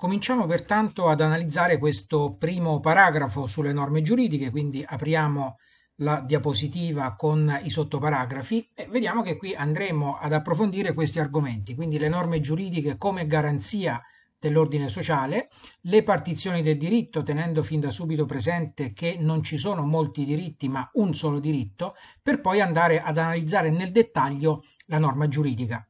Cominciamo pertanto ad analizzare questo primo paragrafo sulle norme giuridiche, quindi apriamo la diapositiva con i sottoparagrafi e vediamo che qui andremo ad approfondire questi argomenti, quindi le norme giuridiche come garanzia dell'ordine sociale, le partizioni del diritto, tenendo fin da subito presente che non ci sono molti diritti ma un solo diritto, per poi andare ad analizzare nel dettaglio la norma giuridica.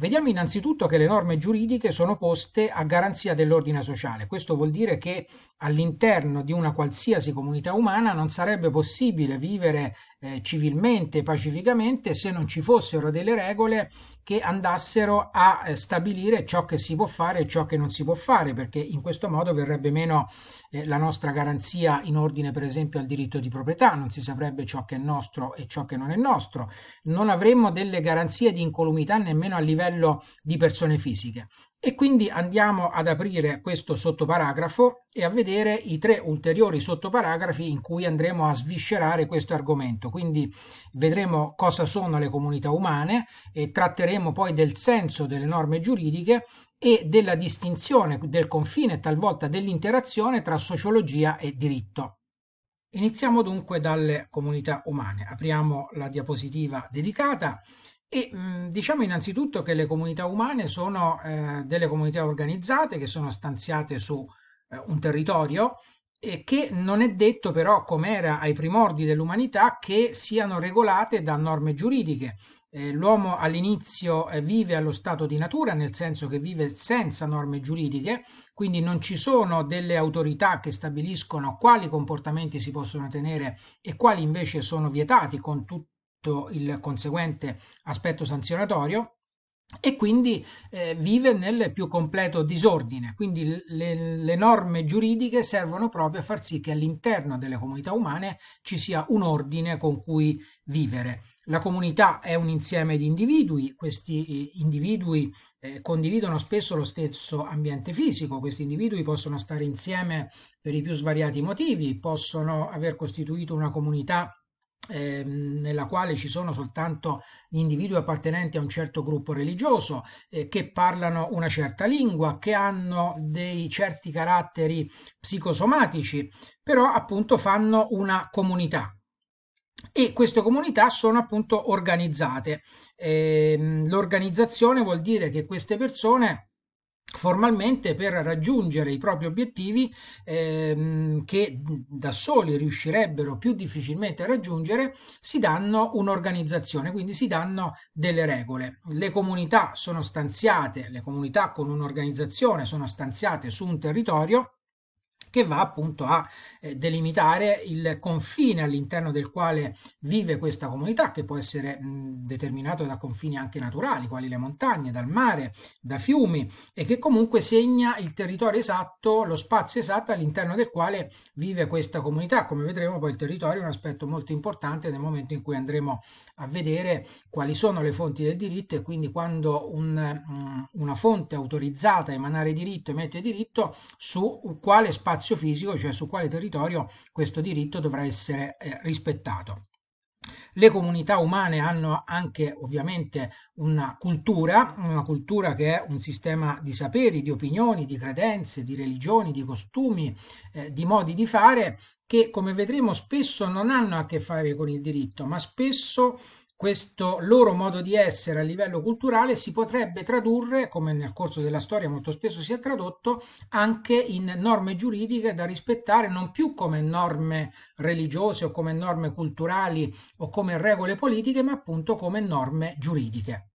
Vediamo innanzitutto che le norme giuridiche sono poste a garanzia dell'ordine sociale. Questo vuol dire che all'interno di una qualsiasi comunità umana non sarebbe possibile vivere eh, civilmente, pacificamente, se non ci fossero delle regole che andassero a eh, stabilire ciò che si può fare e ciò che non si può fare, perché in questo modo verrebbe meno eh, la nostra garanzia in ordine, per esempio, al diritto di proprietà, non si saprebbe ciò che è nostro e ciò che non è nostro, non avremmo delle garanzie di incolumità nemmeno a livello di persone fisiche. E quindi andiamo ad aprire questo sottoparagrafo e a vedere i tre ulteriori sottoparagrafi in cui andremo a sviscerare questo argomento. Quindi vedremo cosa sono le comunità umane e tratteremo poi del senso delle norme giuridiche e della distinzione del confine talvolta dell'interazione tra sociologia e diritto. Iniziamo dunque dalle comunità umane. Apriamo la diapositiva dedicata e mh, mm, diciamo innanzitutto che le comunità umane sono eh, delle comunità organizzate che sono stanziate su eh, un territorio e che non è detto però, come era ai primordi dell'umanità, che siano regolate da norme giuridiche. Eh, l'uomo all'inizio eh, vive allo stato di natura, nel senso che vive senza norme giuridiche, quindi non ci sono delle autorità che stabiliscono quali comportamenti si possono tenere e quali invece sono vietati con tutto il conseguente aspetto sanzionatorio e quindi eh, vive nel più completo disordine. Quindi le, le, norme giuridiche servono proprio a far sì che all'interno delle comunità umane ci sia un ordine con cui vivere. La comunità è un insieme di individui, questi eh, individui eh, condividono spesso lo stesso ambiente fisico, questi individui possono stare insieme per i più svariati motivi, possono aver costituito una comunità Ehm, nella quale ci sono soltanto individui appartenenti a un certo gruppo religioso, eh, che parlano una certa lingua, che hanno dei certi caratteri psicosomatici, però appunto fanno una comunità, e queste comunità sono appunto organizzate. Eh, l'organizzazione vuol dire che queste persone formalmente per raggiungere i propri obiettivi ehm, che da soli riuscirebbero più difficilmente a raggiungere, si danno un'organizzazione, quindi si danno delle regole. Le comunità sono stanziate, le comunità con un'organizzazione sono stanziate su un territorio che va appunto a eh, delimitare il confine all'interno del quale vive questa comunità, che può essere mh, determinato da confini anche naturali, quali le montagne, dal mare, da fiumi, e che comunque segna il territorio esatto, lo spazio esatto all'interno del quale vive questa comunità. Come vedremo poi il territorio è un aspetto molto importante nel momento in cui andremo a vedere quali sono le fonti del diritto e quindi quando un, mh, una fonte autorizzata a emanare diritto emette diritto su quale spazio spazio fisico, cioè su quale territorio questo diritto dovrà essere eh, rispettato. Le comunità umane hanno anche ovviamente una cultura, una cultura che è un sistema di saperi, di opinioni, di credenze, di religioni, di costumi, eh, di modi di fare che come vedremo spesso non hanno a che fare con il diritto, ma spesso questo loro modo di essere a livello culturale si potrebbe tradurre, come nel corso della storia molto spesso si è tradotto, anche in norme giuridiche da rispettare non più come norme religiose o come norme culturali o come regole politiche, ma appunto come norme giuridiche.